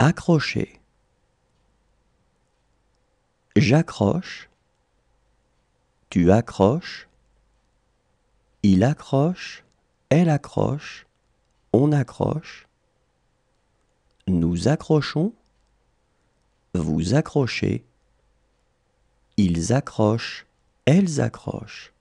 Accrocher. J'accroche. Tu accroches. Il accroche. Elle accroche. On accroche. Nous accrochons. Vous accrochez. Ils accrochent. Elles accrochent.